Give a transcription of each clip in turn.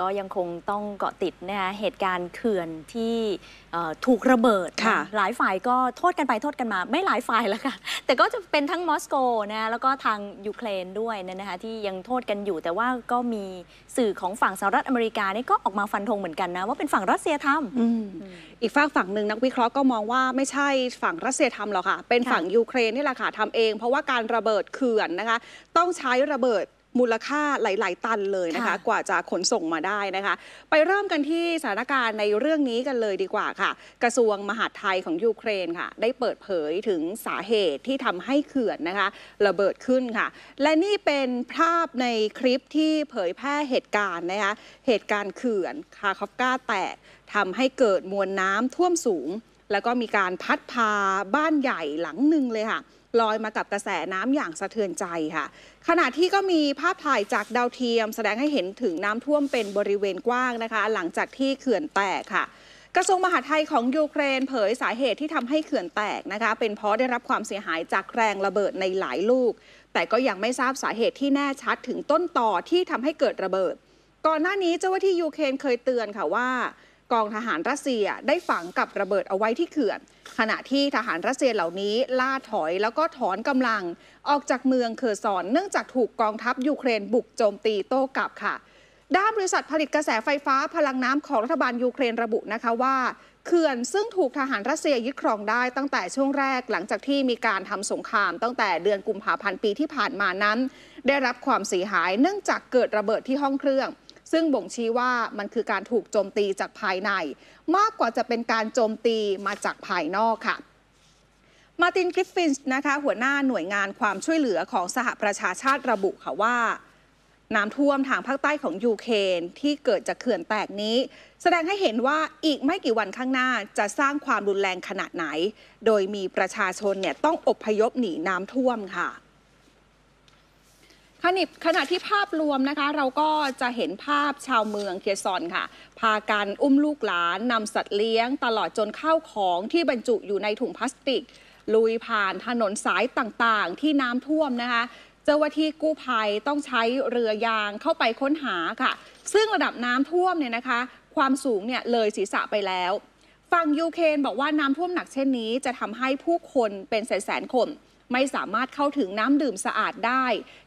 ก็ยังคงต้องเกาะติดนะคะเหตุการณ์เขื่อนที่ถูกระเบิด หลายฝ่ายก็โทษกันไปโทษกันมา ไม่หลายฝ่ายแล้วค่ะ แต่ก็จะเป็นทั้งมอสโกนะแล้วก็ทางยูเครนด้วยนะคะที่ยังโทษกันอยู่แต่ว่าก็มีสื่อของฝั่งสหรัฐอเมริกานี่ก็ออกมาฟันธงเหมือนกันนะ ว่าเป็นฝั่งรัสเซียทำอีกฝั่งฝั่งหนึ่งนักวิเคราะห์ก็มองว่าไม่ใช่ฝั่งรัสเซียทำหรอกค่ะเป็นฝั่งยูเครนนี่แหละค่ะทำเองเพราะว่าการระเบิดเขื่อนนะคะต้องใช้ระเบิดมูลค่าหลาย ๆ ตันเลยนะคะคะ กว่าจะขนส่งมาได้นะคะ ไปเริ่มกันที่สถานการณ์ในเรื่องนี้กันเลยดีกว่าค่ะ กระทรวงมหาดไทยของยูเครนค่ะ ได้เปิดเผยถึงสาเหตุที่ทำให้เขื่อนนะคะ ระเบิดขึ้นค่ะ และนี่เป็นภาพในคลิปที่เผยแพร่เหตุการณ์นะคะ เหตุการณ์เขื่อน คาคอฟกาแตกทำให้เกิดมวลน้ำท่วมสูง แล้วก็มีการพัดพาบ้านใหญ่หลังหนึ่งเลยค่ะลอยมากับกระแสน้ำอย่างสะเทือนใจค่ะ ขณะที่ก็มีภาพถ่ายจากดาวเทียม แสดงให้เห็นถึงน้ำท่วมเป็นบริเวณกว้างนะคะ หลังจากที่เขื่อนแตกค่ะ กระทรวงมหาดไทยของยูเครนเผยสาเหตุที่ทำให้เขื่อนแตกนะคะเป็นเพราะได้รับความเสียหายจากแรงระเบิดในหลายลูก แต่ก็ยังไม่ทราบสาเหตุที่แน่ชัดถึงต้นต่อที่ทำให้เกิดระเบิดก่อนหน้านี้เจ้าหน้าที่ยูเครนเคยเตือนค่ะว่ากองทหารรัสเซียได้ฝังกับระเบิดเอาไว้ที่เขื่อน ขณะที่ทหารรัสเซียเหล่านี้ล่าถอยแล้วก็ถอนกำลัง ออกจากเมืองเคอร์ซอน เนื่องจากถูกกองทัพยูเครนบุกโจมตีโต้กลับค่ะ ด้านบริษัทผลิตกระแสไฟฟ้าพลังน้ำของรัฐบาลยูเครนระบุนะคะว่าเขื่อนซึ่งถูกทหารรัสเซียยึดครองได้ตั้งแต่ช่วงแรกหลังจากที่มีการทำสงครามตั้งแต่เดือนกุมภาพันธ์ปีที่ผ่านมานั้น ได้รับความเสียหายเนื่องจากเกิดระเบิดที่ห้องเครื่องซึ่งบ่งชี้ว่ามันคือการถูกโจมตีจากภายใน มากกว่าจะเป็นการโจมตีมาจากภายนอกค่ะ มาตินกริฟฟินส์นะคะ หัวหน้าหน่วยงานความช่วยเหลือของสหประชาชาติระบุค่ะว่า น้ำท่วมทางภาคใต้ของยูเครนที่เกิดจากเขื่อนแตกนี้ แสดงให้เห็นว่าอีกไม่กี่วันข้างหน้าจะสร้างความรุนแรงขนาดไหน โดยมีประชาชนเนี่ยต้องอบพยพหนีน้ำท่วมค่ะขณะขณะที่ภาพรวมนะคะเราก็จะเห็นภาพชาวเมืองเคซอนค่ะ พากันอุ้มลูกหลานนำสัตว์เลี้ยง ตลอดจนข้าวของที่บรรจุอยู่ในถุงพลาสติก ลุยผ่านถนนสายต่างๆ ที่น้ำท่วมนะคะ เจ้าหน้าที่กู้ภัยต้องใช้เรือยางเข้าไปค้นหาค่ะ ซึ่งระดับน้ำท่วมเนี่ยนะคะ ความสูงเนี่ย เลยศีรษะไปแล้วฝั่งยูเครนบอกว่าน้ำท่วมหนักเช่นนี้ จะทำให้ผู้คนเป็นแสนๆคนไม่สามารถเข้าถึงน้ำดื่มสะอาดได้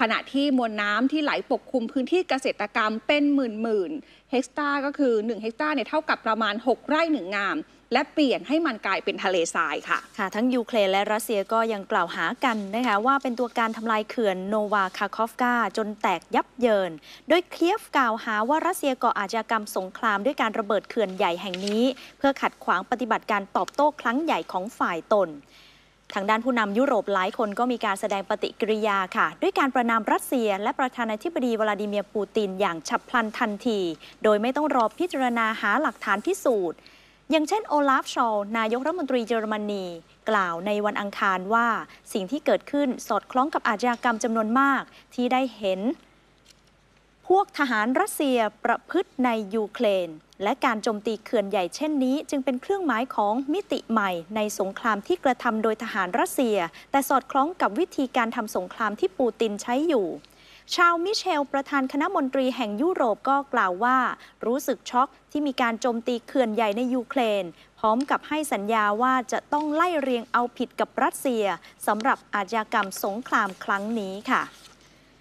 ขณะที่มวลน้ำที่ไหลปกคลุมพื้นที่เกษตรกรรมเป็นหมื่นหมื่นเฮกตาร์ก็คือ 1เฮกตาร์เนี่ยเท่ากับประมาณ 6 ไร่หนึ่งงาม และเปลี่ยนให้มันกลายเป็นทะเลทรายค่ะ ค่ะ ทั้งยูเครนและรัสเซียก็ยังกล่าวหากันนะคะว่าเป็นตัวการทำลายเขื่อนโนวาคาคอฟกาจนแตกยับเยิน โดยเคลียฟกล่าวหาว่ารัสเซียก่ออาชญากรรมสงคราม ด้วยการระเบิดเขื่อนใหญ่แห่งนี้ เพื่อขัดขวางปฏิบัติการตอบโต้ครั้งใหญ่ของฝ่ายตนทางด้านผู้นำยุโรปหลายคนก็มีการแสดงปฏิกิริยาค่ะ ด้วยการประนามรัสเซียและประธานาธิบดีวลาดิเมียร์ปูติน อย่างฉับพลันทันที โดยไม่ต้องรอพิจารณาหาหลักฐานพิสูจน์อย่างเช่น โอลาฟชอล นายกรัฐมนตรีเยอรมนีกล่าวในวันอังคารว่าสิ่งที่เกิดขึ้นสอดคล้องกับอาชญากรรมจำนวนมาก ที่ได้เห็น พวกทหารรัสเซียประพฤติในยูเครนและการโจมตีเขื่อนใหญ่เช่นนี้ จึงเป็นเครื่องหมายของมิติใหม่ ในสงครามที่กระทำโดยทหารรัสเซีย แต่สอดคล้องกับวิธีการทำสงครามที่ปูตินใช้อยู่ ชาวมิเชล ประธานคณะมนตรีแห่งยุโรปก็กล่าวว่า รู้สึกช็อกที่มีการโจมตีเขื่อนใหญ่ในยูเครนพร้อมกับให้สัญญาว่าจะต้องไล่เรียงเอาผิดกับรัสเซียสำหรับอาชญากรรมสงครามครั้งนี้ค่ะ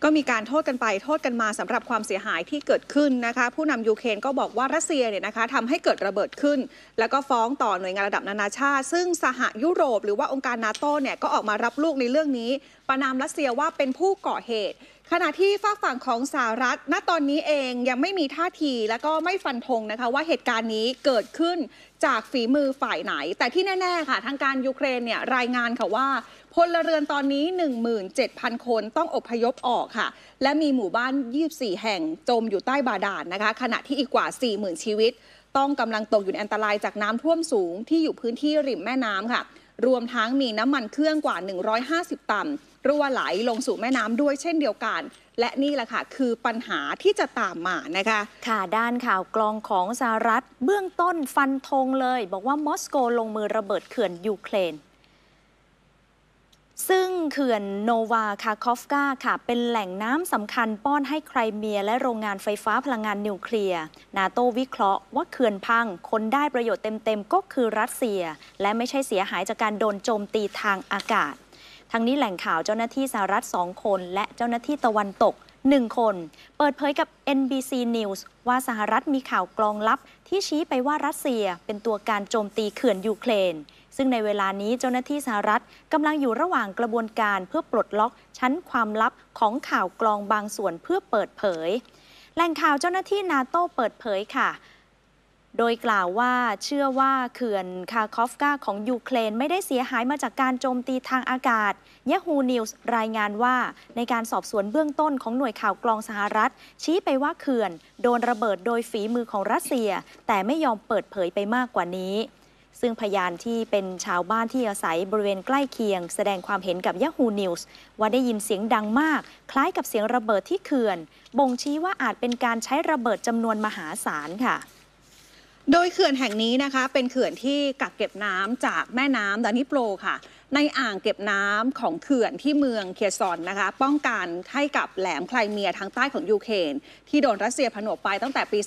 ก็มีการโทษกันไปโทษกันมาสำหรับความเสียหายที่เกิดขึ้นนะคะผู้นำยูเครนก็บอกว่ารัสเซียเนี่ยนะคะทำให้เกิดระเบิดขึ้นแล้วก็ฟ้องต่อหน่วยงานระดับนานาชาติซึ่งสหยุโรปหรือว่าองค์การ นาโตเนี่ยก็ออกมารับลูกในเรื่องนี้ ประนามรัสเซียว่าเป็นผู้ก่อเหตุขณะที่ฝากฝั่งของสหรัฐณตอนนี้เองยังไม่มีท่าทีและก็ไม่ฟันธงนะคะ ว่าเหตุการณ์นี้เกิดขึ้นจากฝีมือฝ่ายไหน แต่ที่แน่ ๆค่ะ ทางการยูเครนเนี่ย รายงานค่ะว่า พลเรือนตอนนี้ 17,000 คนต้องอพยพออกค่ะ และมีหมู่บ้าน 24 แห่งจมอยู่ใต้บาดาลนนะคะ ขณะที่อีกกว่า 40,000 ชีวิต ต้องกำลังตกอยู่ในอันตรายจากน้ำท่วมสูง ที่อยู่พื้นที่ริมแม่น้ำค่ะ รวมทั้งมีน้ำมันเครื่องกว่า 150ตันรั่วไหลลงสู่แม่น้ำด้วยเช่นเดียวกัน และนี่แหละค่ะ คือปัญหาที่จะตามมานะคะ ค่ะ ด้านข่าวกลองของสหรัฐ เบื้องต้นฟันธงเลย บอกว่ามอสโกลงมือระเบิดเขื่อนยูเครนซึ่งเขื่อนโนวาคาคอฟกาค่ะเป็นแหล่งน้ำสำคัญป้อนให้ไครเมีย และโรงงานไฟฟ้าพลังงานนิวเคลียร์นาโตวิเคราะห์ว่าเขื่อนพังคนได้ประโยชน์เต็มๆ ก็คือรัสเซีย และไม่ใช่เสียหายจากการโดนโจมตีทางอากาศทั้งนี้แหล่งข่าวเจ้าหน้าที่สหรัฐ2คนและเจ้าหน้าที่ตะวันตก 1 คน เปิดเผยกับ NBC News ว่าสหรัฐมีข่าวกลองลับที่ชี้ไปว่ารัสเซีย เป็นตัวการโจมตีเขื่อนยูเครน ซึ่งในเวลานี้เจ้าหน้าที่สหรัฐกำลังอยู่ระหว่างกระบวนการเพื่อปลดล็อก ชั้นความลับของข่าวกลองบางส่วนเพื่อเปิดเผย แหล่งข่าวเจ้าหน้าที่นาโตเปิดเผยค่ะโดยกล่าวว่าเชื่อว่าเขื่อนคาคอฟกาของยูเครนไม่ได้เสียหายมาจากการโจมตีทางอากาศ y a h ูน News รายงานว่าในการสอบสวนเบื้องต้นของหน่วยข่าวกลองสหรัฐ ชี้ไปว่าเขื่อน โดนระเบิดโดยฝีมือของรัสเซีย แต่ไม่ยอมเปิดเผยไปมากกว่านี้ ซึ่งพยานที่เป็นชาวบ้านที่อาศัยบริเวณใกล้เคียง แสดงความเห็นกับ y a h ูน News ว่าได้ยินเสียงดังมาก คล้ายกับเสียงระเบิดที่เขื่อน บ่งชี้ว่าอาจเป็นการใช้ระเบิดจำนวนมหาศาลค่ะโดยเขื่อนแห่งนี้นะคะ เป็นเขื่อนที่กักเก็บน้ำจากแม่น้ำดานิโปรค่ะในอ่างเก็บน้ำของเขื่อนที่เมืองเคียซอนนะคะ ป้องกันให้กับแหลมไคลเมียทางใต้ของยูเครนที่โดนรัสเซียผนวกไปตั้งแต่ปี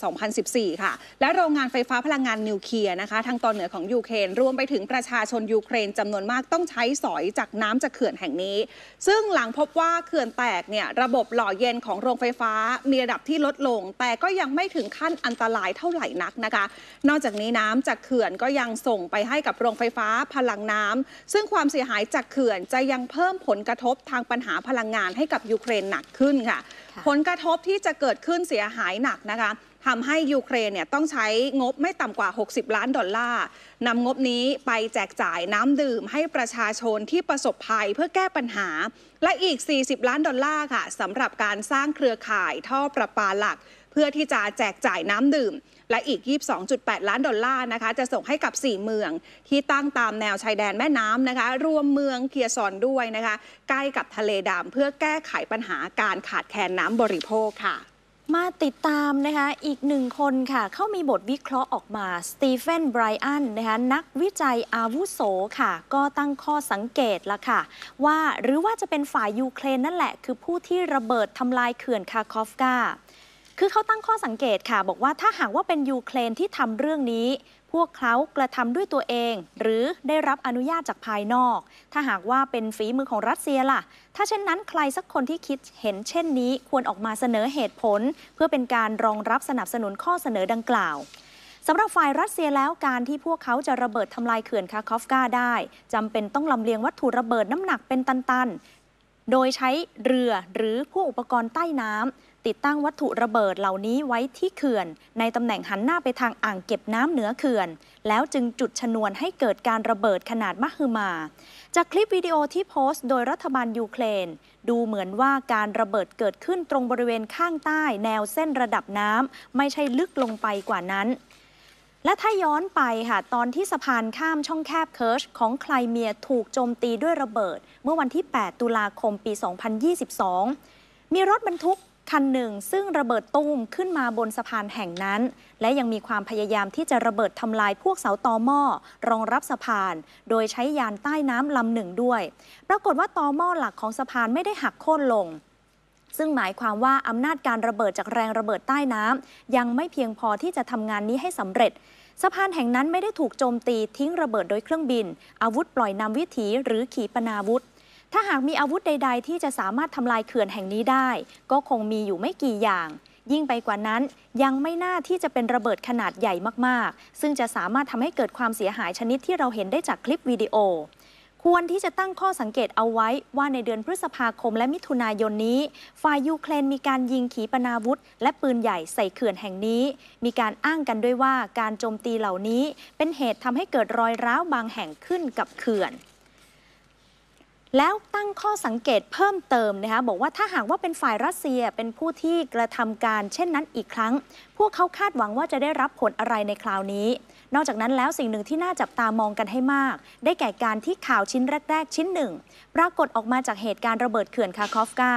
2014 ค่ะ และโรงงานไฟฟ้าพลังงานนิวเคลียร์นะคะทางตอนเหนือของยูเครนรวมไปถึงประชาชนยูเครนจำนวนมากต้องใช้สอยจากน้ำจากเขื่อนแห่งนี้ ซึ่งหลังพบว่าเขื่อนแตกเนี่ยระบบหล่อเย็นของโรงไฟฟ้ามีระดับที่ลดลง แต่ก็ยังไม่ถึงขั้นอันตรายเท่าไหร่นักนะคะ นอกจากนี้น้ำจากเขื่อนก็ยังส่งไปให้กับโรงไฟฟ้าพลังน้ำ ซึ่งความสียหายจากเขื่อนจะยังเพิ่มผลกระทบทางปัญหาพลังงานให้กับยูเครนหนักขึ้นค่ะผลกระทบที่จะเกิดขึ้นเสียหายหนักนะคะทำให้ยูเครนเนี่ยต้องใช้งบไม่ต่ำกว่า 60 ล้านดอลลาร์นำงบนี้ไปแจกจ่ายน้ำดื่มให้ประชาชนที่ประสบภัยเพื่อแก้ปัญหา และอีก 40 ล้านดอลลาร์ค่ะสำหรับการสร้างเครือข่ายท่อประปาหลัก เพื่อที่จะแจกจ่ายน้ำดื่มและอีก 22.8 ล้านดอลลาร์นะคะ จะส่งให้กับ 4 เมือง ที่ตั้งตามแนวชายแดนแม่น้ำนะคะ รวมเมืองเคียซอนด้วยนะคะ ใกล้กับทะเลดำเพื่อแก้ไขปัญหาการขาดแคลนน้ำบริโภคค่ะ มาติดตามนะคะ อีกหนึ่งคนค่ะ เขามีบทวิเคราะห์ออกมา สตีเฟน ไบรอัน นะคะ นักวิจัยอาวุโสค่ะ ก็ตั้งข้อสังเกตละค่ะ ว่า หรือว่าจะเป็นฝ่ายยูเครนนั่นแหละ คือผู้ที่ระเบิดทำลายเขื่อนคาคอฟกาคือเขาตั้งข้อสังเกตค่ะบอกว่าถ้าหากว่าเป็นยูเครนที่ทำเรื่องนี้ พวกเขากระทำด้วยตัวเอง หรือได้รับอนุญาตจากภายนอก ถ้าหากว่าเป็นฝีมือของรัสเซียล่ะ ถ้าเช่นนั้นใครสักคนที่คิดเห็นเช่นนี้ควรออกมาเสนอเหตุผล เพื่อเป็นการรองรับสนับสนุนข้อเสนอดังกล่าวสำหรับฝ่ายรัสเซียแล้วการที่พวกเขาจะระเบิดทำลายเขื่อนคาคอฟกาได้จำเป็นต้องลำเลียงวัตถุระเบิดน้ำหนักเป็นตันๆ โดยใช้เรือหรือพวกอุปกรณ์ใต้น้ำติดตั้งวัตถุระเบิดเหล่านี้ไว้ที่เขื่อน ในตำแหน่งหันหน้าไปทางอ่างเก็บน้ำเหนือเขื่อน แล้วจึงจุดชนวนให้เกิดการระเบิดขนาดมหึมา จากคลิปวิดีโอที่โพสต์โดยรัฐบาลยูเครน ดูเหมือนว่าการระเบิดเกิดขึ้นตรงบริเวณข้างใต้แนวเส้นระดับน้ำไม่ใช่ลึกลงไปกว่านั้น และถ้าย้อนไปค่ะตอนที่สะพานข้ามช่องแคบเคิร์ชของไคลเมีย ถูกโจมตีด้วยระเบิด เมื่อวันที่ 8 ตุลาคม ปี 2022 มีรถบรรทุกคันหนึ่งซึ่งระเบิดตุ้มขึ้นมาบนสะพานแห่งนั้น และยังมีความพยายามที่จะระเบิดทำลายพวกเสาตอหม้อ รองรับสะพาน โดยใช้ยานใต้น้ำลำหนึ่งด้วย ปรากฏว่าตอหม้อหลักของสะพานไม่ได้หักโค่นลง ซึ่งหมายความว่าอำนาจการระเบิดจากแรงระเบิดใต้น้ำยังไม่เพียงพอที่จะทำงานนี้ให้สำเร็จ สะพานแห่งนั้นไม่ได้ถูกโจมตีทิ้งระเบิดโดยเครื่องบิน อาวุธปล่อยนำวิถีหรือขีปนาวุธถ้าหากมีอาวุธใด ๆ ที่จะสามารถทำลายเขื่อนแห่งนี้ได้ ก็คงมีอยู่ไม่กี่อย่าง ยิ่งไปกว่านั้น ยังไม่น่าที่จะเป็นระเบิดขนาดใหญ่มาก ๆ ซึ่งจะสามารถทำให้เกิดความเสียหายชนิดที่เราเห็นได้จากคลิปวิดีโอ ควรที่จะตั้งข้อสังเกตเอาไว้ว่าในเดือนพฤษภาคมและมิถุนายนนี้ ฝ่ายยูเครนมีการยิงขีปนาวุธและปืนใหญ่ใส่เขื่อนแห่งนี้ มีการอ้างกันด้วยว่าการโจมตีเหล่านี้ เป็นเหตุทำให้เกิดรอยร้าวบางแห่งขึ้นกับเขื่อนแล้วตั้งข้อสังเกตเพิ่มเติมนะคะบอกว่าถ้าหากว่าเป็นฝ่ายรัสเซียเป็นผู้ที่กระทำการเช่นนั้นอีกครั้ง พวกเขาคาดหวังว่าจะได้รับผลอะไรในคราวนี้ นอกจากนั้นแล้วสิ่งหนึ่งที่น่าจับตามองกันให้มาก ได้แก่การที่ข่าวชิ้นแรก ๆ ชิ้นหนึ่ง ปรากฏออกมาจากเหตุการณ์ระเบิดเขื่อนคาคอฟกา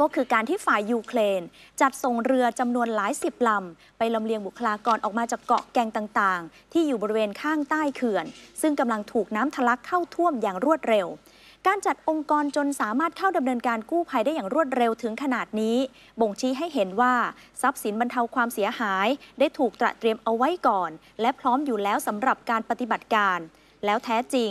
ก็คือการที่ฝ่ายยูเครนจัดส่งเรือจำนวนหลายสิบลำไปลำเลียงบุคลากรออกมาจากเกาะแกงต่างๆ ที่อยู่บริเวณข้างใต้เขื่อน ซึ่งกำลังถูกน้ำทะลักเข้าท่วมอย่างรวดเร็วการจัดองค์กรจนสามารถเข้าดำเนินการกู้ภัยได้อย่างรวดเร็วถึงขนาดนี้ บ่งชี้ให้เห็นว่า ทรัพย์สินบรรเทาความเสียหาย ได้ถูกตระเตรียมเอาไว้ก่อน และพร้อมอยู่แล้วสำหรับการปฏิบัติการ แล้วแท้จริง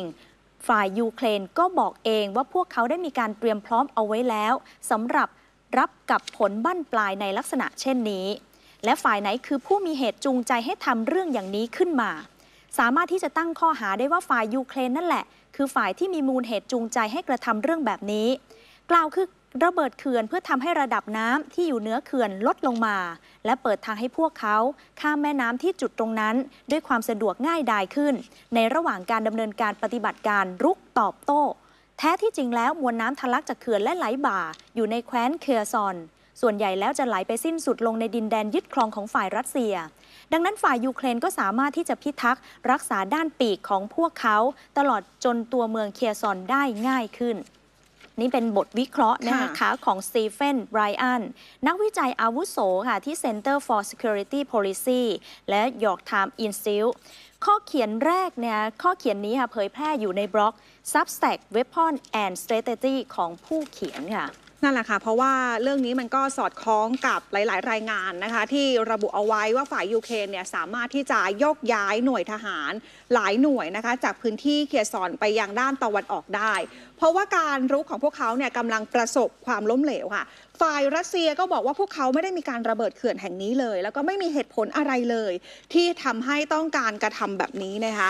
ฝ่ายยูเครนก็บอกเอง ว่าพวกเขาได้มีการเตรียมพร้อมเอาไว้แล้วสำหรับรับกับผลบั้นปลายในลักษณะเช่นนี้ และฝ่ายไหนคือผู้มีเหตุจูงใจให้ทำเรื่องอย่างนี้ขึ้นมาสามารถที่จะตั้งข้อหาได้ว่าฝ่ายยูเครนนั่นแหละ คือฝ่ายที่มีมูลเหตุจูงใจให้กระทำเรื่องแบบนี้ กล่าวคือระเบิดเขื่อนเพื่อทำให้ระดับน้ำที่อยู่เนื้อเขื่อนลดลงมา และเปิดทางให้พวกเขาข้ามแม่น้ำที่จุดตรงนั้น ด้วยความสะดวกง่ายดายขึ้น ในระหว่างการดำเนินการปฏิบัติการรุกตอบโต้ แท้ที่จริงแล้วมวลน้ำทะลักจากเขื่อนและไหลบ่า อยู่ในแคว้นเคอร์ซอนส่วนใหญ่แล้วจะไหลไปสิ้นสุดลงในดินแดนยึดครองของฝ่ายรัสเซีย ดังนั้นฝ่ายยูเครนก็สามารถที่จะพิทักษ์รักษาด้านปีกของพวกเขา ตลอดจนตัวเมืองเคียซอนได้ง่ายขึ้น นี่เป็นบทวิเคราะห์นะคะของสตีเฟนไบรอันนักวิจัยอาวุโสค่ะที่ Center for Security Policy และ York t i m e Institute ข้อเขียนแรกเนี่ยข้อเขียนนี้ค่ะเผยแพร่อยู่ในบล็อก Substack Weapon and Strategy ของผู้เขียนค่ะนั่นแหละค่ะ เพราะว่าเรื่องนี้มันก็สอดคล้องกับหลาย ๆ รายงานนะคะ ที่ระบุเอาไว้ว่าฝ่ายยูเครนเนี่ยสามารถที่จะยกย้ายหน่วยทหารหลายหน่วยนะคะจากพื้นที่เคียซอนไปยังด้านตะวันออกได้ เพราะว่าการรุกของพวกเขาเนี่ยกำลังประสบความล้มเหลวค่ะ ฝ่ายรัสเซียก็บอกว่าพวกเขาไม่ได้มีการระเบิดเขื่อนแห่งนี้เลย แล้วก็ไม่มีเหตุผลอะไรเลย ที่ทำให้ต้องการกระทำแบบนี้นะคะ